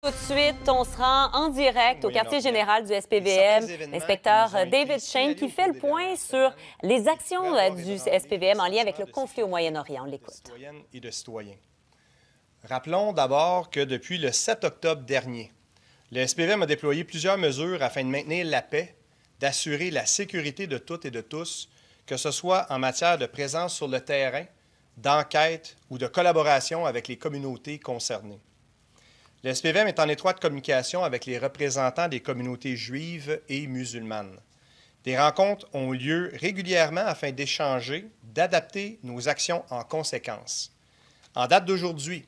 Tout de suite, on se rend en direct au quartier général du SPVM. L'inspecteur David Shane qui fait le point sur les actions euh, du SPVM en lien avec le conflit au Moyen-Orient. On l'écoute. et de citoyens. Rappelons d'abord que depuis le 7 octobre dernier, le SPVM a déployé plusieurs mesures afin de maintenir la paix, d'assurer la sécurité de toutes et de tous, que ce soit en matière de présence sur le terrain, d'enquête ou de collaboration avec les communautés concernées. Le SPVM est en étroite communication avec les représentants des communautés juives et musulmanes. Des rencontres ont lieu régulièrement afin d'échanger, d'adapter nos actions en conséquence. En date d'aujourd'hui,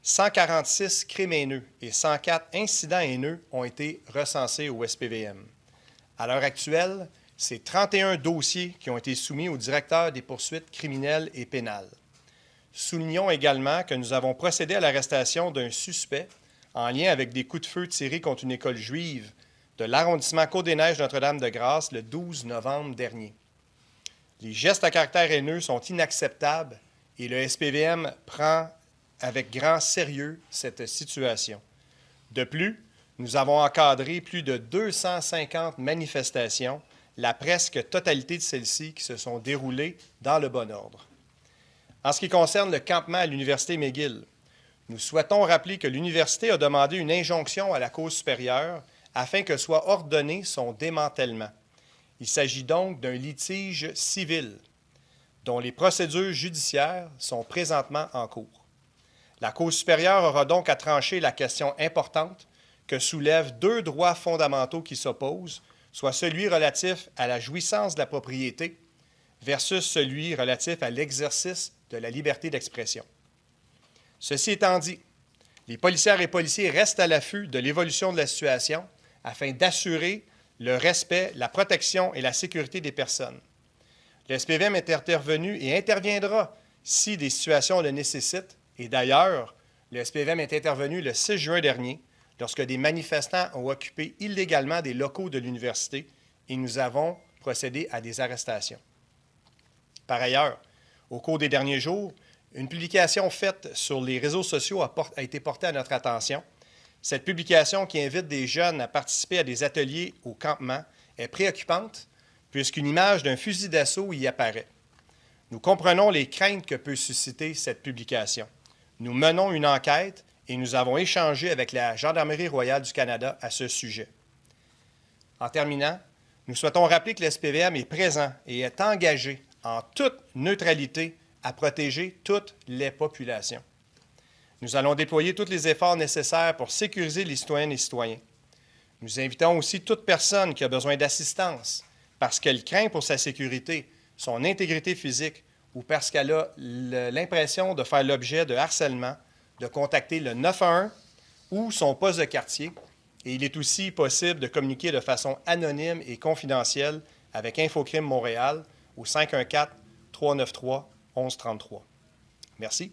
146 crimes haineux et 104 incidents haineux ont été recensés au SPVM. À l'heure actuelle, c'est 31 dossiers qui ont été soumis au directeur des poursuites criminelles et pénales. Soulignons également que nous avons procédé à l'arrestation d'un suspect en lien avec des coups de feu tirés contre une école juive de l'arrondissement Côte-des-Neiges Notre-Dame-de-Grâce le 12 novembre dernier. Les gestes à caractère haineux sont inacceptables et le SPVM prend avec grand sérieux cette situation. De plus, nous avons encadré plus de 250 manifestations, la presque totalité de celles-ci qui se sont déroulées dans le bon ordre. En ce qui concerne le campement à l'Université McGill, nous souhaitons rappeler que l'Université a demandé une injonction à la Cour supérieure afin que soit ordonné son démantèlement. Il s'agit donc d'un litige civil dont les procédures judiciaires sont présentement en cours. La Cour supérieure aura donc à trancher la question importante que soulèvent deux droits fondamentaux qui s'opposent, soit celui relatif à la jouissance de la propriété versus celui relatif à l'exercice de la liberté d'expression. Ceci étant dit, les policières et policiers restent à l'affût de l'évolution de la situation afin d'assurer le respect, la protection et la sécurité des personnes. Le SPVM est intervenu et interviendra si des situations le nécessitent. Et d'ailleurs, le SPVM est intervenu le 6 juin dernier lorsque des manifestants ont occupé illégalement des locaux de l'université et nous avons procédé à des arrestations. Par ailleurs, au cours des derniers jours, une publication faite sur les réseaux sociaux a, été portée à notre attention. Cette publication qui invite des jeunes à participer à des ateliers au campement est préoccupante puisqu'une image d'un fusil d'assaut y apparaît. Nous comprenons les craintes que peut susciter cette publication. Nous menons une enquête et nous avons échangé avec la Gendarmerie royale du Canada à ce sujet. En terminant, nous souhaitons rappeler que l'SPVM est présent et est engagé en toute neutralité à protéger toutes les populations. Nous allons déployer tous les efforts nécessaires pour sécuriser les citoyennes et citoyens. Nous invitons aussi toute personne qui a besoin d'assistance parce qu'elle craint pour sa sécurité, son intégrité physique ou parce qu'elle a l'impression de faire l'objet de harcèlement, de contacter le 911 ou son poste de quartier. Et il est aussi possible de communiquer de façon anonyme et confidentielle avec Infocrime Montréal au 514 393 1133. Merci.